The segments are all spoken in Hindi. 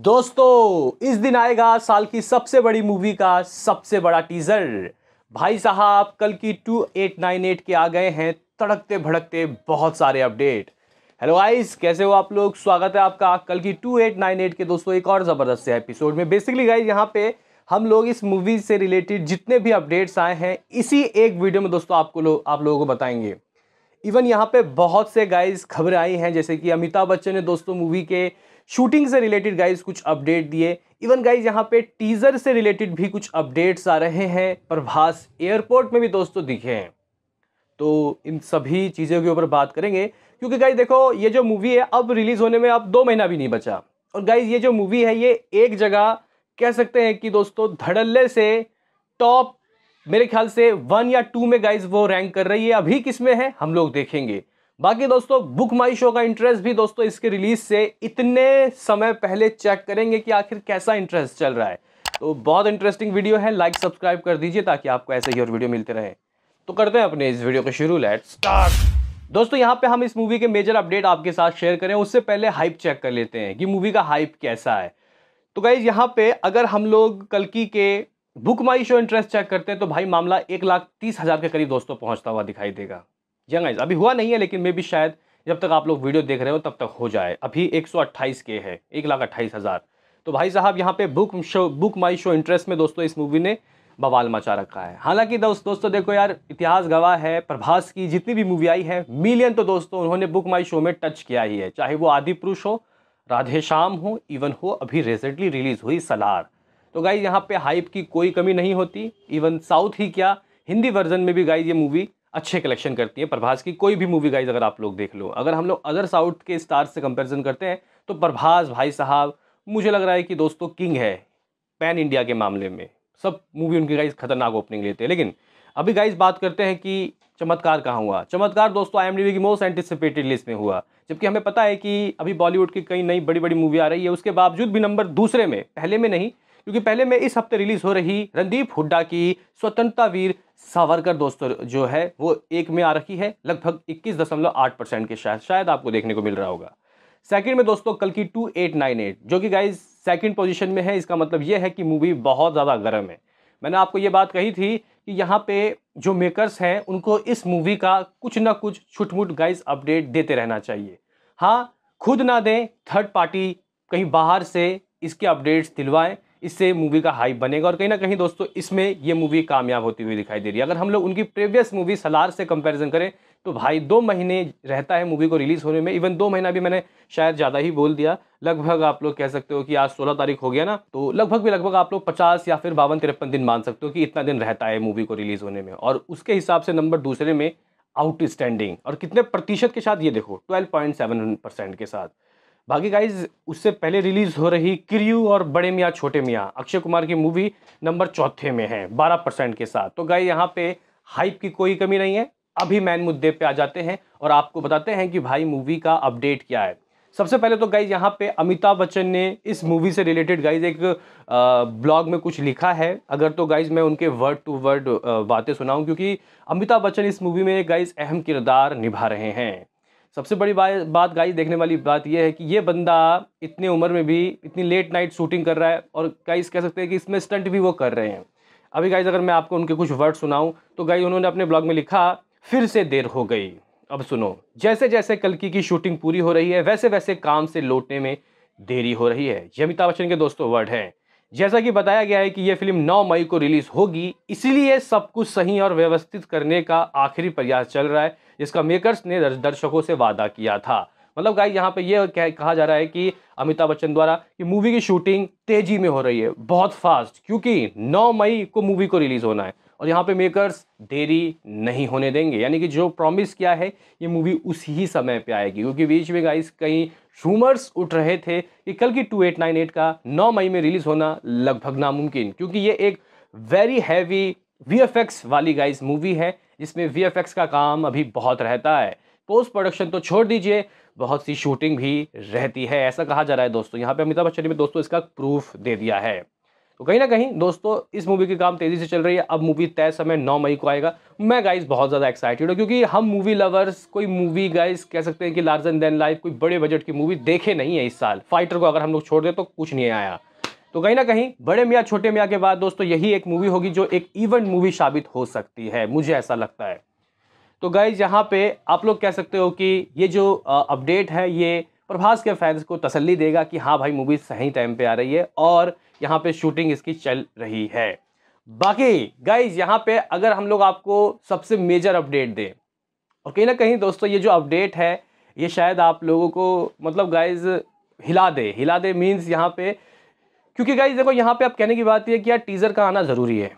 दोस्तों इस दिन आएगा साल की सबसे बड़ी मूवी का सबसे बड़ा टीजर भाई साहब कल की 2898 के आ गए हैं तड़कते भड़कते बहुत सारे अपडेट हेलो गाइस कैसे हो आप लोग स्वागत है आपका कल की 2898 के दोस्तों एक और ज़बरदस्त एपिसोड में बेसिकली गाइस यहाँ पे हम लोग इस मूवी से रिलेटेड जितने भी अपडेट्स आए हैं इसी एक वीडियो में दोस्तों आपको लोग आप लोगों को बताएंगे इवन यहाँ पे बहुत से गाइस खबरें आई हैं जैसे कि अमिताभ बच्चन ने दोस्तों मूवी के शूटिंग से रिलेटेड गाइस कुछ अपडेट दिए इवन गाइस यहाँ पे टीजर से रिलेटेड भी कुछ अपडेट्स आ रहे हैं प्रभास एयरपोर्ट में भी दोस्तों दिखे हैं तो इन सभी चीज़ों के ऊपर बात करेंगे क्योंकि गाइज देखो ये जो मूवी है अब रिलीज़ होने में अब दो महीना भी नहीं बचा और गाइज ये जो मूवी है ये एक जगह कह सकते हैं कि दोस्तों धड़ल्ले से टॉप मेरे ख्याल से वन या टू में गाइज वो रैंक कर रही है अभी किस में है हम लोग देखेंगे बाकी दोस्तों बुक माई शो का इंटरेस्ट भी दोस्तों इसके रिलीज से इतने समय पहले चेक करेंगे कि आखिर कैसा इंटरेस्ट चल रहा है तो बहुत इंटरेस्टिंग वीडियो है लाइक सब्सक्राइब कर दीजिए ताकि आपको ऐसे ही और वीडियो मिलते रहे तो करते हैं अपने इस वीडियो को शुरू लेट स्टार्ट दोस्तों यहाँ पे हम इस मूवी के मेजर अपडेट आपके साथ शेयर करें उससे पहले हाइप चेक कर लेते हैं कि मूवी का हाइप कैसा है तो गाइज यहाँ पे अगर हम लोग कलकी के book BookMyShow interest check करते हैं तो भाई मामला एक लाख तीस हज़ार के करीब दोस्तों पहुंचता हुआ दिखाई देगा यंग अभी हुआ नहीं है लेकिन मे भी शायद जब तक आप लोग वीडियो देख रहे हो तब तक हो जाए अभी एक सौ अट्ठाईस के है एक लाख अट्ठाईस हज़ार तो भाई साहब यहाँ पे book show BookMyShow interest में दोस्तों इस मूवी ने बवाल मचा रखा है हालांकि दोस्त दोस्तों देखो यार इतिहास गवाह है प्रभास की जितनी भी मूवी आई है मिलियन तो दोस्तों उन्होंने बुक माई शो में टच किया ही है चाहे वो आदि पुरुष हो राधे श्याम हो इवन हो अभी रिसेंटली रिलीज हुई सलार तो गाइज यहाँ पे हाइप की कोई कमी नहीं होती इवन साउथ ही क्या हिंदी वर्जन में भी गाइज ये मूवी अच्छे कलेक्शन करती है प्रभास की कोई भी मूवी गाइज अगर आप लोग देख लो अगर हम लोग अदर साउथ के स्टार से कंपेरिजन करते हैं तो प्रभास भाई साहब मुझे लग रहा है कि दोस्तों किंग है पैन इंडिया के मामले में सब मूवी उनकी गाइज खतरनाक ओपनिंग लेते हैं लेकिन अभी गाइज बात करते हैं कि चमत्कार कहाँ हुआ चमत्कार दोस्तों आई की मोस्ट एंटिसिपेटेड लिस्ट में हुआ जबकि हमें पता है कि अभी बॉलीवुड की कई नई बड़ी बड़ी मूवी आ रही है उसके बावजूद भी नंबर दूसरे में पहले में नहीं क्योंकि पहले मैं इस हफ्ते रिलीज हो रही रणदीप हुड्डा की स्वतंत्रता वीर सावरकर दोस्तों जो है वो एक में आ रखी है लगभग इक्कीस दशमलव आठ परसेंट के शायद शायद आपको देखने को मिल रहा होगा सेकंड में दोस्तों कल की टू एट नाइन एट जो कि गाइज सेकंड पोजीशन में है इसका मतलब ये है कि मूवी बहुत ज़्यादा गर्म है मैंने आपको ये बात कही थी कि यहाँ पे जो मेकर्स हैं उनको इस मूवी का कुछ ना कुछ छुटमुट गाइज अपडेट देते रहना चाहिए हाँ खुद ना दें थर्ड पार्टी कहीं बाहर से इसके अपडेट्स दिलवाएं इससे मूवी का हाइप बनेगा और कहीं ना कहीं दोस्तों इसमें ये मूवी कामयाब होती हुई दिखाई दे रही है अगर हम लोग उनकी प्रीवियस मूवी सलार से कंपैरिजन करें तो भाई दो महीने रहता है मूवी को रिलीज़ होने में इवन दो महीना भी मैंने शायद ज़्यादा ही बोल दिया लगभग आप लोग कह सकते हो कि आज सोलह तारीख हो गया ना तो लगभग भी लगभग आप लोग पचास या फिर बावन तिरपन दिन मान सकते हो कि इतना दिन रहता है मूवी को रिलीज़ होने में और उसके हिसाब से नंबर दूसरे में आउटस्टैंडिंग और कितने प्रतिशत के साथ ये देखो ट्वेल्व पॉइंट सेवन परसेंट के साथ बाकी गाइज उससे पहले रिलीज़ हो रही किरयू और बड़े मियाँ छोटे मियाँ अक्षय कुमार की मूवी नंबर चौथे में है बारह परसेंट के साथ तो गाइज यहाँ पे हाइप की कोई कमी नहीं है अभी मैन मुद्दे पे आ जाते हैं और आपको बताते हैं कि भाई मूवी का अपडेट क्या है सबसे पहले तो गाइज यहाँ पे अमिताभ बच्चन ने इस मूवी से रिलेटेड गाइज एक ब्लॉग में कुछ लिखा है अगर तो गाइज मैं उनके वर्ड टू वर्ड बातें सुनाऊँ क्योंकि अमिताभ बच्चन इस मूवी में गाइज अहम किरदार निभा रहे हैं सबसे बड़ी बात बात गाइस देखने वाली बात यह है कि ये बंदा इतनी उम्र में भी इतनी लेट नाइट शूटिंग कर रहा है और गाइस कह सकते हैं कि इसमें स्टंट भी वो कर रहे हैं अभी गाइस अगर मैं आपको उनके कुछ वर्ड सुनाऊँ तो गाइस उन्होंने अपने ब्लॉग में लिखा फिर से देर हो गई अब सुनो जैसे जैसे कल की शूटिंग पूरी हो रही है वैसे वैसे काम से लौटने में देरी हो रही है ये अमिताभ बच्चन के दोस्तों वर्ड हैं जैसा कि बताया गया है कि यह फिल्म 9 मई को रिलीज़ होगी इसलिए सब कुछ सही और व्यवस्थित करने का आखिरी प्रयास चल रहा है जिसका मेकर्स ने दर्शकों से वादा किया था मतलब गाय यहाँ पे यह कहा जा रहा है कि अमिताभ बच्चन द्वारा कि मूवी की शूटिंग तेज़ी में हो रही है बहुत फास्ट क्योंकि 9 मई को मूवी को रिलीज़ होना है और यहाँ पे मेकर्स देरी नहीं होने देंगे यानी कि जो प्रॉमिस किया है ये मूवी उसी ही समय पे आएगी क्योंकि बीच में गाइस कहीं रूमर्स उठ रहे थे कि कल की 2898 का 9 मई में रिलीज़ होना लगभग नामुमकिन क्योंकि ये एक वेरी हैवी वी वाली गाइस मूवी है जिसमें वी का काम अभी बहुत रहता है पोस्ट प्रोडक्शन तो छोड़ दीजिए बहुत सी शूटिंग भी रहती है ऐसा कहा जा रहा है दोस्तों यहाँ पे अमिताभ बच्चन ने दोस्तों इसका प्रूफ दे दिया है तो कहीं ना कहीं दोस्तों इस मूवी के काम तेज़ी से चल रही है अब मूवी तय समय 9 मई को आएगा मैं गाइस बहुत ज़्यादा एक्साइटेड हूँ क्योंकि हम मूवी लवर्स कोई मूवी गाइस कह सकते हैं कि लार्जन एंड देन लाइफ कोई बड़े बजट की मूवी देखे नहीं है इस साल फाइटर को अगर हम लोग छोड़ दें तो कुछ नहीं आया तो कहीं ना कहीं बड़े मियाँ छोटे मियाँ के बाद दोस्तों यही एक मूवी होगी जो एक इवेंट मूवी साबित हो सकती है मुझे ऐसा लगता है तो गाइज यहाँ पे आप लोग कह सकते हो कि ये जो अपडेट है ये प्रभास के फैंस को तसल्ली देगा कि हाँ भाई मूवी सही टाइम पे आ रही है और यहाँ पे शूटिंग इसकी चल रही है बाकी गाइज यहाँ पे अगर हम लोग आपको सबसे मेजर अपडेट दें और कहीं ना कहीं दोस्तों ये जो अपडेट है ये शायद आप लोगों को मतलब गाइज हिला दे हिला दे मीन्स यहाँ पे क्योंकि गाइज देखो यहाँ पे आप कहने की बात यह कि यार टीज़र का आना ज़रूरी है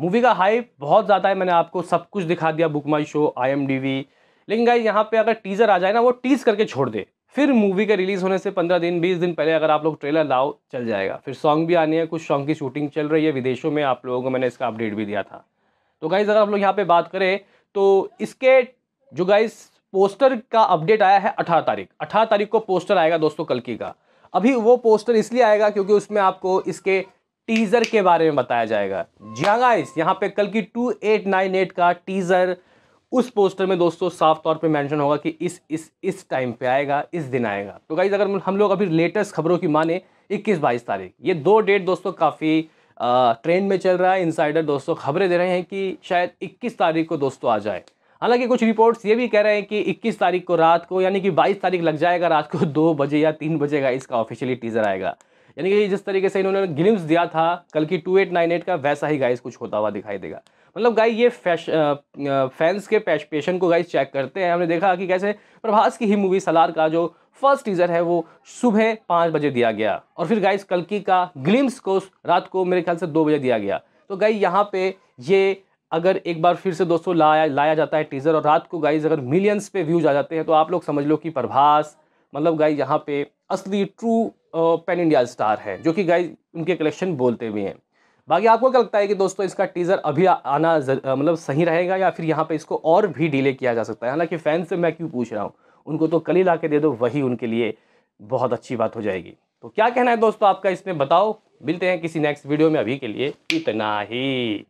मूवी का हाइप बहुत ज़्यादा है मैंने आपको सब कुछ दिखा दिया BookMyShow I M D B लेकिन गाइज यहाँ पे अगर टीज़र आ जाए ना वो टीज़ करके छोड़ दे फिर मूवी का रिलीज़ होने से पंद्रह दिन बीस दिन पहले अगर आप लोग ट्रेलर लाओ चल जाएगा फिर सॉन्ग भी आने हैं कुछ सॉन्ग की शूटिंग चल रही है विदेशों में आप लोगों को मैंने इसका अपडेट भी दिया था तो गाइज़ अगर आप लोग यहाँ पर बात करें तो इसके जो गाइज़ पोस्टर का अपडेट आया है अठारह तारीख अठारह तारीख को पोस्टर आएगा दोस्तों कलकी का अभी वो पोस्टर इसलिए आएगा क्योंकि उसमें आपको इसके टीज़र के बारे में बताया जाएगा जी हाँ गाइस यहाँ पे कल की एट का टीज़र उस पोस्टर में दोस्तों साफ तौर पे मेंशन होगा कि इस इस इस टाइम पे आएगा इस दिन आएगा तो गाइज़ अगर हम लोग अभी लेटेस्ट खबरों की माने इक्कीस बाईस तारीख ये दो डेट दोस्तों काफ़ी ट्रेंड में चल रहा है इनसाइडर दोस्तों खबरें दे रहे हैं कि शायद इक्कीस तारीख को दोस्तों आ जाए हालांकि कुछ रिपोर्ट्स ये भी कह रहे हैं कि इक्कीस तारीख को रात को यानी कि बाईस तारीख लग जाएगा रात को दो बजे या तीन बजे का इसका ऑफिशियली टीज़र आएगा यानी कि जिस तरीके से इन्होंने ग्लिम्स दिया था कल की टू एट नाइन एट का वैसा ही गाइस कुछ होता हुआ दिखाई देगा मतलब गाइस ये फैश फैंस के पेशन को गाइस चेक करते हैं हमने देखा कि कैसे प्रभास की ही मूवी सलार का जो फर्स्ट टीजर है वो सुबह पाँच बजे दिया गया और फिर गाइस कलकी का ग्लिम्स को रात को मेरे ख्याल से दो बजे दिया गया तो गाई यहाँ पे ये अगर एक बार फिर से दोस्तों लाया लाया जाता है टीज़र और रात को गाइज अगर मिलियंस पे व्यूज आ जाते हैं तो आप लोग समझ लो कि प्रभास मतलब गाइज यहाँ पे असली ट्रू पेन इंडिया स्टार है जो कि गाइज उनके कलेक्शन बोलते हुए हैं बाकी आपको क्या लगता है कि दोस्तों इसका टीज़र अभी आना मतलब सही रहेगा या फिर यहाँ पे इसको और भी डिले किया जा सकता है हालांकि फ़ैन से मैं क्यों पूछ रहा हूँ उनको तो कल ही ला के दे दो वही उनके लिए बहुत अच्छी बात हो जाएगी तो क्या कहना है दोस्तों आपका इसमें बताओ मिलते हैं किसी नेक्स्ट वीडियो में अभी के लिए इतना ही